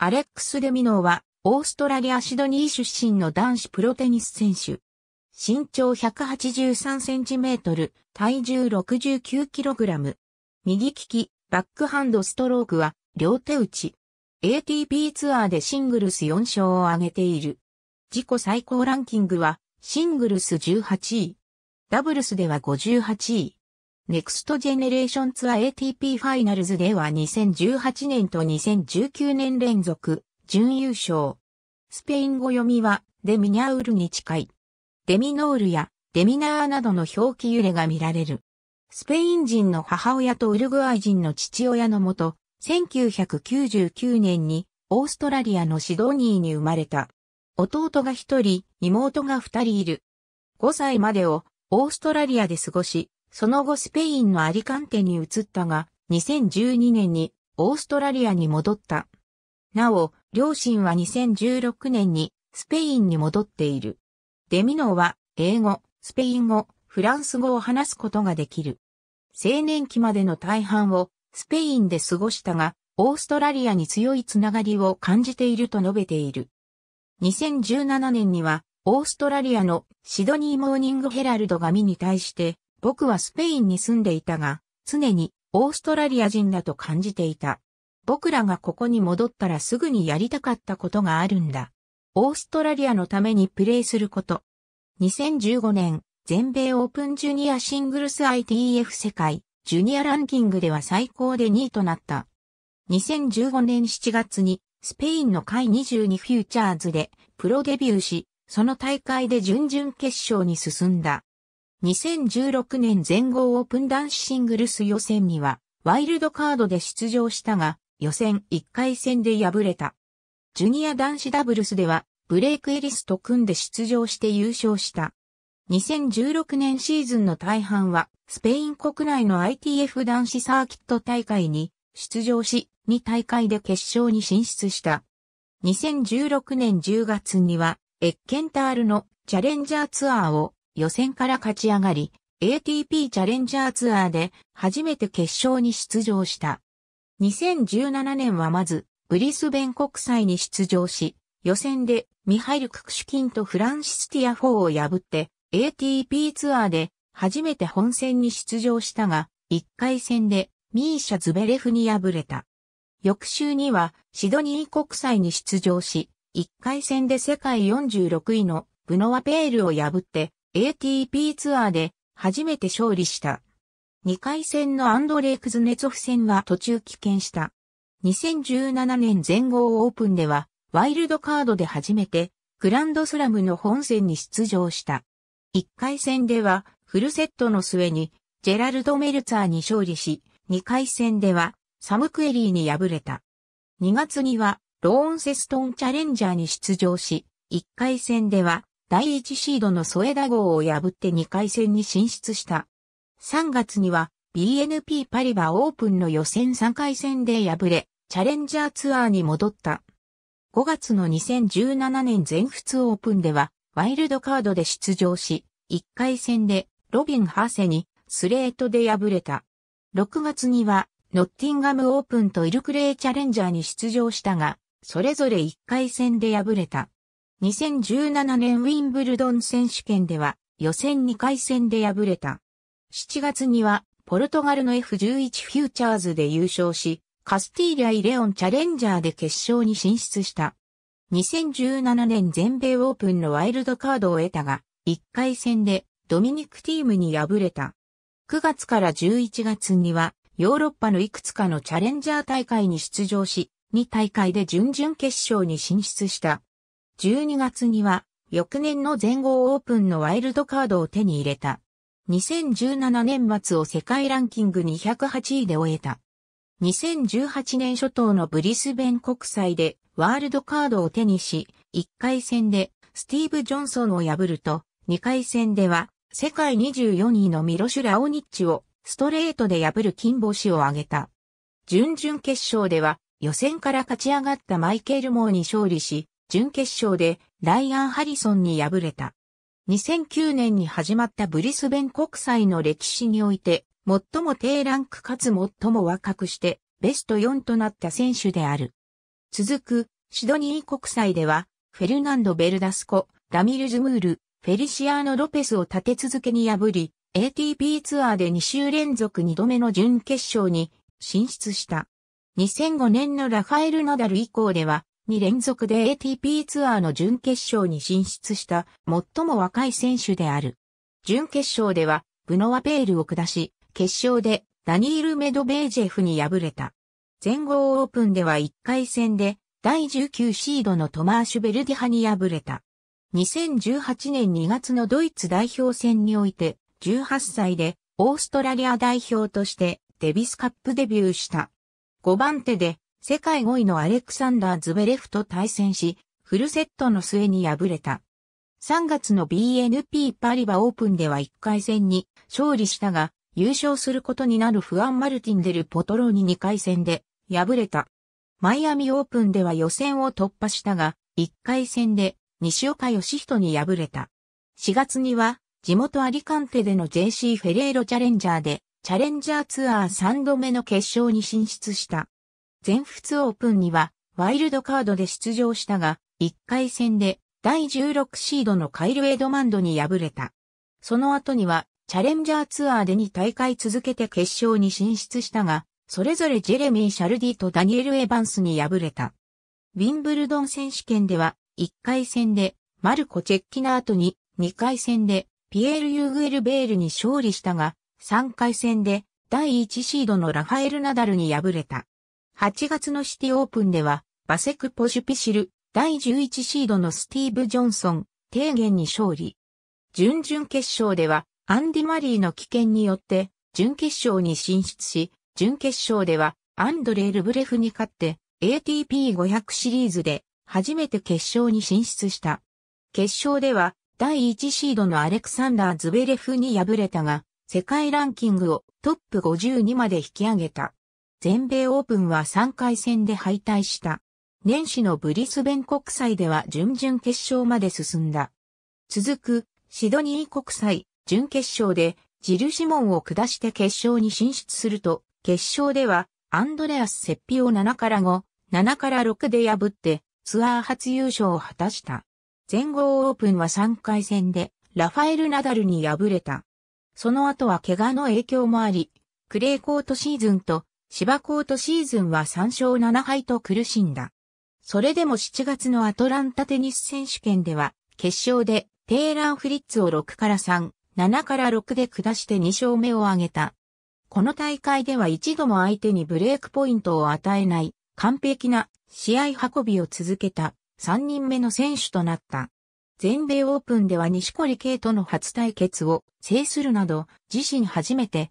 アレックス・デミノーは、オーストラリア・シドニー出身の男子プロテニス選手。身長183センチメートル、体重69キログラム。右利き、バックハンドストロークは、両手打ち。ATP ツアーでシングルス4勝を挙げている。自己最高ランキングは、シングルス18位。ダブルスでは58位。ネクストジェネレーションツアー ATP ファイナルズでは2018年と2019年連続準優勝。スペイン語読みはデミニャウルに近い。デミノールやデミナーなどの表記揺れが見られる。スペイン人の母親とウルグアイ人の父親のもと、1999年にオーストラリアのシドニーに生まれた。弟が一人、妹が二人いる。5歳までをオーストラリアで過ごし、その後スペインのアリカンテに移ったが、2012年にオーストラリアに戻った。なお、両親は2016年にスペインに戻っている。デミノは英語、スペイン語、フランス語を話すことができる。青年期までの大半をスペインで過ごしたが、オーストラリアに強いつながりを感じていると述べている。2017年には、オーストラリアのシドニーモーニングヘラルドが見に対して、僕はスペインに住んでいたが、常にオーストラリア人だと感じていた。僕らがここに戻ったらすぐにやりたかったことがあるんだ。オーストラリアのためにプレーすること。2015年、全米オープンジュニアシングルス ITF 世界、ジュニアランキングでは最高で2位となった。2015年7月に、スペインの会22フューチャーズで、プロデビューし、その大会で準々決勝に進んだ。2016年全豪オープン男子シングルス予選には、ワイルドカードで出場したが、予選1回戦で敗れた。ジュニア男子ダブルスでは、ブレイクエリスと組んで出場して優勝した。2016年シーズンの大半は、スペイン国内の ITF 男子サーキット大会に出場し、2大会で決勝に進出した。2016年10月には、エッケンタールのチャレンジャーツアーを予選から勝ち上がり、ATP チャレンジャーツアーで初めて決勝に出場した。2017年はまず、ブリスベン国際に出場し、予選でミハイル・ククシュキンとフランシス・ティア4を破って ATP ツアーで初めて本戦に出場したが、1回戦でミーシャ・ズベレフに敗れた。翌週にはシドニー国際に出場し、1回戦で世界46位のブノワ・ペールを破って ATP ツアーで初めて勝利した。2回戦のアンドレイ・クズネツフ戦は途中棄権した。2017年全豪オープンでは、ワイルドカードで初めて、グランドスラムの本戦に出場した。1回戦では、フルセットの末に、ジェラルド・メルツァーに勝利し、2回戦では、サム・クエリーに敗れた。2月には、ローンセストンチャレンジャーに出場し、1回戦では、第1シードの添田号を破って2回戦に進出した。3月には BNP パリバオープンの予選3回戦で敗れ、チャレンジャーツアーに戻った。5月の2017年全仏オープンでは、ワイルドカードで出場し、1回戦でロビン・ハーセにスレートで敗れた。6月には、ノッティンガムオープンとイルクレイチャレンジャーに出場したが、それぞれ1回戦で敗れた。2017年ウィンブルドン選手権では予選2回戦で敗れた。7月にはポルトガルの F11 フューチャーズで優勝し、カスティーリア・イレオンチャレンジャーで決勝に進出した。2017年全米オープンのワイルドカードを得たが、1回戦でドミニクティームに敗れた。9月から11月にはヨーロッパのいくつかのチャレンジャー大会に出場し、2大会で準々決勝に進出した。12月には、翌年の全豪オープンのワイルドカードを手に入れた。2017年末を世界ランキング208位で終えた。2018年初頭のブリスベン国際でワールドカードを手にし、1回戦でスティーブ・ジョンソンを破ると、2回戦では世界24位のミロシュ・ラオニッチをストレートで破る金星を挙げた。準々決勝では予選から勝ち上がったマイケル・モーに勝利し、準決勝でライアン・ハリソンに敗れた。2009年に始まったブリスベン国際の歴史において、最も低ランクかつ最も若くして、ベスト4となった選手である。続く、シドニー国際では、フェルナンド・ベルダスコ、ダミルズ・ムール、フェリシアーノ・ロペスを立て続けに破り、ATP ツアーで2週連続2度目の準決勝に進出した。2005年のラファエル・ナダル以降では、二連続で ATP ツアーの準決勝に進出した最も若い選手である。準決勝ではブノワペールを下し、決勝でダニール・メドベージェフに敗れた。全豪オープンでは1回戦で第19シードのトマーシュ・ベルディ派に敗れた。2018年2月のドイツ代表戦において18歳でオーストラリア代表としてデビスカップデビューした。5番手で世界5位のアレクサンダー・ズベレフと対戦し、フルセットの末に敗れた。3月の BNP パリバオープンでは1回戦に勝利したが、優勝することになるフアン・マルティン・デル・ポトローに2回戦で敗れた。マイアミオープンでは予選を突破したが、1回戦で西岡義人に敗れた。4月には地元アリカンテでの JC フェレーロチャレンジャーでチャレンジャーツアー3度目の決勝に進出した。全仏オープンにはワイルドカードで出場したが、1回戦で第16シードのカイル・エドマンドに敗れた。その後にはチャレンジャーツアーで2大会続けて決勝に進出したが、それぞれジェレミー・シャルディとダニエル・エバンスに敗れた。ウィンブルドン選手権では1回戦でマルコ・チェッキナートに2回戦でピエール・ユーグエル・ベールに勝利したが、3回戦で第1シードのラファエル・ナダルに敗れた。8月のシティオープンでは、バセク・ポシュピシル、第11シードのスティーブ・ジョンソン、提言に勝利。準々決勝では、アンディ・マリーの危険によって、準決勝に進出し、準決勝では、アンドレ・ルブレフに勝って、ATP500 シリーズで、初めて決勝に進出した。決勝では、第1シードのアレクサンダー・ズベレフに敗れたが、世界ランキングをトップ5 2まで引き上げた。全米オープンは3回戦で敗退した。年始のブリスベン国際では準々決勝まで進んだ。続く、シドニー国際、準決勝で、ジルシモンを下して決勝に進出すると、決勝では、アンドレアス・セッピを7から5、7から6で破って、ツアー初優勝を果たした。全豪オープンは3回戦で、ラファエル・ナダルに敗れた。その後は怪我の影響もあり、クレーコートシーズンと芝コートシーズンは3勝7敗と苦しんだ。それでも7月のアトランタテニス選手権では、決勝でテイラー・フリッツを6から3、7から6で下して2勝目を挙げた。この大会では一度も相手にブレークポイントを与えない完璧な試合運びを続けた3人目の選手となった。全米オープンでは西堀圭との初対決を制するなど自身初めて